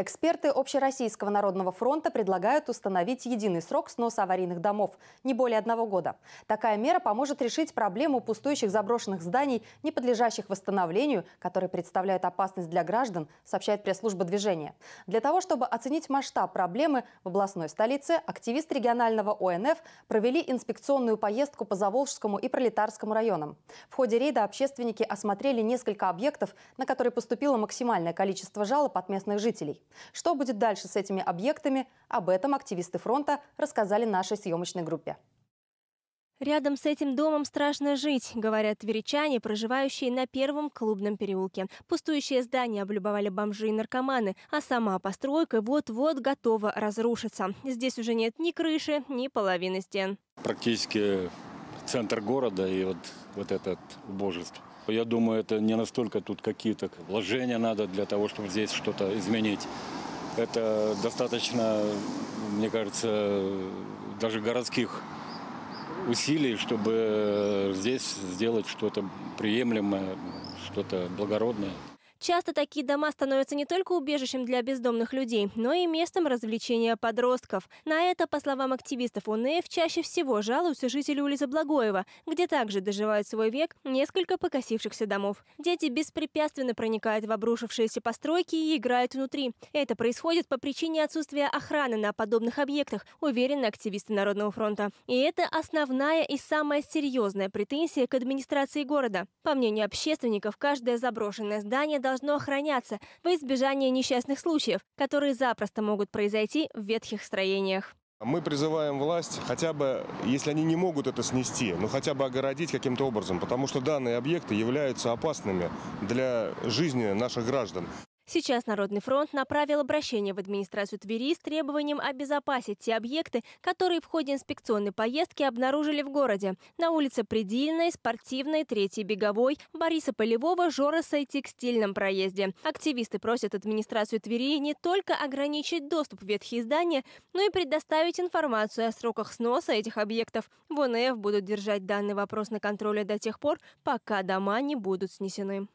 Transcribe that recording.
Эксперты Общероссийского народного фронта предлагают установить единый срок сноса аварийных домов – не более одного года. Такая мера поможет решить проблему пустующих заброшенных зданий, не подлежащих восстановлению, которые представляют опасность для граждан, сообщает пресс-служба движения. Для того, чтобы оценить масштаб проблемы, в областной столице активисты регионального ОНФ провели инспекционную поездку по Заволжскому и Пролетарскому районам. В ходе рейда общественники осмотрели несколько объектов, на которые поступило максимальное количество жалоб от местных жителей. Что будет дальше с этими объектами, об этом активисты фронта рассказали нашей съемочной группе. Рядом с этим домом страшно жить, говорят тверичане, проживающие на первом клубном переулке. Пустующее здание облюбовали бомжи и наркоманы, а сама постройка вот-вот готова разрушиться. Здесь уже нет ни крыши, ни половины стен. Практически центр города и вот, вот этот божество. Я думаю, это не настолько тут какие-то вложения надо для того, чтобы здесь что-то изменить. Это достаточно, мне кажется, даже городских усилий, чтобы здесь сделать что-то приемлемое, что-то благородное. Часто такие дома становятся не только убежищем для бездомных людей, но и местом развлечения подростков. На это, по словам активистов УНФ, чаще всего жалуются жители улицы Благоева, где также доживают свой век несколько покосившихся домов. Дети беспрепятственно проникают в обрушившиеся постройки и играют внутри. Это происходит по причине отсутствия охраны на подобных объектах, уверены активисты Народного фронта. И это основная и самая серьезная претензия к администрации города. По мнению общественников, каждое заброшенное здание должно охраняться во избежание несчастных случаев, которые запросто могут произойти в ветхих строениях. Мы призываем власть хотя бы, если они не могут это снести, но хотя бы огородить каким-то образом, потому что данные объекты являются опасными для жизни наших граждан. Сейчас Народный фронт направил обращение в администрацию Твери с требованием обезопасить те объекты, которые в ходе инспекционной поездки обнаружили в городе. На улице Предельной, Спортивной, Третьей Беговой, Бориса Полевого, Жороса и Текстильном проезде. Активисты просят администрацию Твери не только ограничить доступ в ветхие здания, но и предоставить информацию о сроках сноса этих объектов. В ОНФ будут держать данный вопрос на контроле до тех пор, пока дома не будут снесены.